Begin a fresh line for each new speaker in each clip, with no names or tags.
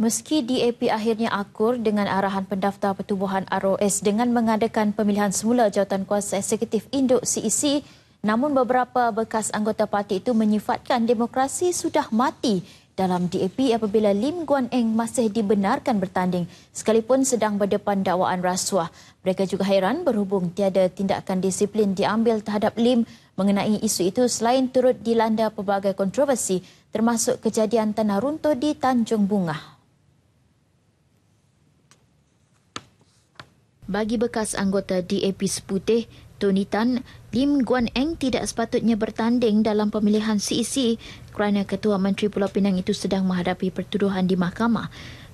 Meski DAP akhirnya akur dengan arahan pendaftar pertubuhan ROS dengan mengadakan pemilihan semula jawatan kuasa eksekutif induk CEC, e namun beberapa bekas anggota parti itu menyifatkan demokrasi sudah mati dalam DAP apabila Lim Guan Eng masih dibenarkan bertanding sekalipun sedang berdepan dakwaan rasuah. Mereka juga hairan berhubung tiada tindakan disiplin diambil terhadap Lim mengenai isu itu selain turut dilanda pelbagai kontroversi termasuk kejadian tanah runtuh di Tanjung Bungah. bagi bekas anggota DAP Seputih, Tony Tan, Lim Guan Eng tidak sepatutnya bertanding dalam pemilihan CEC e kerana Ketua Menteri Pulau Pinang itu sedang menghadapi pertuduhan di mahkamah.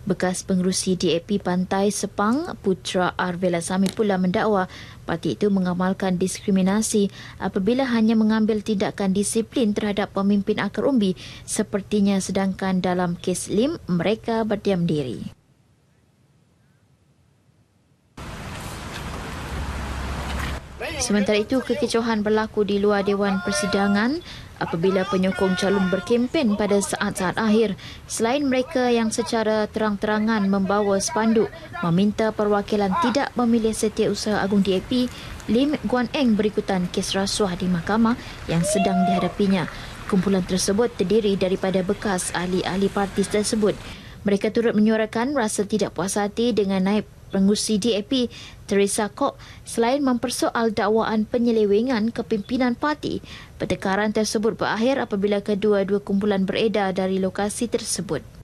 Bekas pengurusi DAP Pantai Sepang, Putra Arvela Sami pula mendakwa parti itu mengamalkan diskriminasi apabila hanya mengambil tindakan disiplin terhadap pemimpin akar umbi sepertinya sedangkan dalam kes Lim mereka berdiam diri. Sementara itu, kekecohan berlaku di luar Dewan Persidangan apabila penyokong calon berkempen pada saat-saat akhir. Selain mereka yang secara terang-terangan membawa spanduk meminta perwakilan tidak memilih setiausaha agung DAP, Lim Guan Eng berikutan kes rasuah di mahkamah yang sedang dihadapinya. Kumpulan tersebut terdiri daripada bekas ahli-ahli parti tersebut. Mereka turut menyuarakan rasa tidak puas hati dengan naib pengurusi DAP Teresa Kok selain mempersoal dakwaan penyelewengan kepimpinan parti, pertekaran tersebut berakhir apabila kedua-dua kumpulan beredar dari lokasi tersebut.